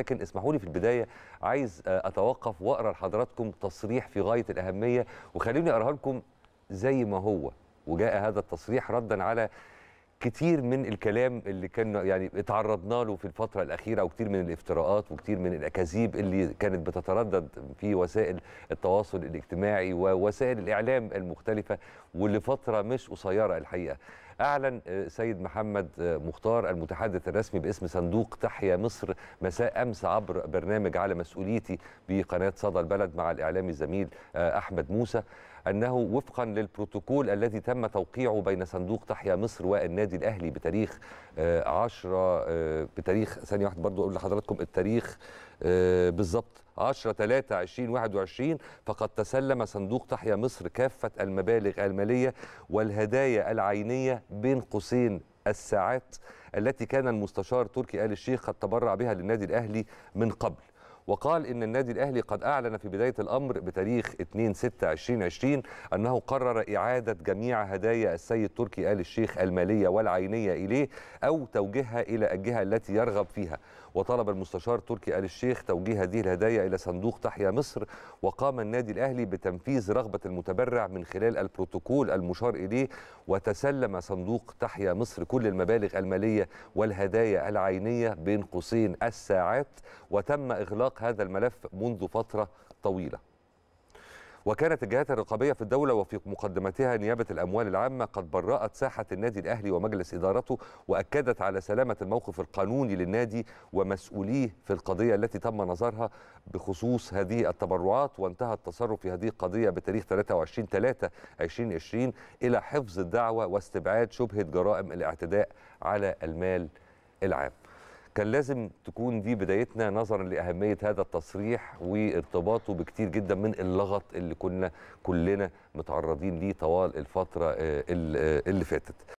لكن اسمحوا لي في البدايه عايز آه، اتوقف واقرا لحضراتكم تصريح في غايه الاهميه وخليني اقراه لكم زي ما هو وجاء هذا التصريح ردا على كتير من الكلام اللي كان يعني اتعرضنا له في الفتره الاخيره وكتير من الافتراءات وكتير من الاكاذيب اللي كانت بتتردد في وسائل التواصل الاجتماعي ووسائل الاعلام المختلفه ولفتره مش قصيره الحقيقه أعلن آه، سيد محمد آه، مختار المتحدث الرسمي باسم صندوق تحيا مصر مساء أمس عبر برنامج على مسؤوليتي بقناة صدى البلد مع الإعلامي الزميل آه، أحمد موسى أنه وفقا للبروتوكول الذي تم توقيعه بين صندوق تحيا مصر والنادي الأهلي بتاريخ 10 بتاريخ ثانية واحدة برضو أقول لحضراتكم التاريخ آه، بالظبط 10 3 2021 فقد تسلم صندوق تحيا مصر كافة المبالغ المالية والهدايا العينية بين قوسين الساعات التي كان المستشار تركي آل الشيخ قد تبرع بها للنادي الأهلي من قبل وقال إن النادي الأهلي قد أعلن في بداية الأمر بتاريخ 2/6/2020 أنه قرر إعادة جميع هدايا السيد تركي آل الشيخ المالية والعينية إليه أو توجيهها إلى الجهة التي يرغب فيها وطلب المستشار تركي آل الشيخ توجيه هذه الهدايا إلى صندوق تحيا مصر وقام النادي الأهلي بتنفيذ رغبة المتبرع من خلال البروتوكول المشار إليه وتسلم صندوق تحيا مصر كل المبالغ المالية والهدايا العينية بين قوسين الساعات وتم إغلاق هذا الملف منذ فترة طويلة وكانت الجهات الرقابية في الدولة وفي مقدمتها نيابة الأموال العامة قد برأت ساحة النادي الأهلي ومجلس إدارته وأكدت على سلامة الموقف القانوني للنادي ومسؤوليه في القضية التي تم نظرها بخصوص هذه التبرعات وانتهى التصرف في هذه القضية بتاريخ 23 3 2020 إلى حفظ الدعوة واستبعاد شبهة جرائم الاعتداء على المال العام كان لازم تكون دي بدايتنا نظرا لاهميه هذا التصريح وارتباطه بكتير جدا من اللغط اللي كنا كلنا متعرضين ليه طوال الفتره آه، آه، اللي فاتت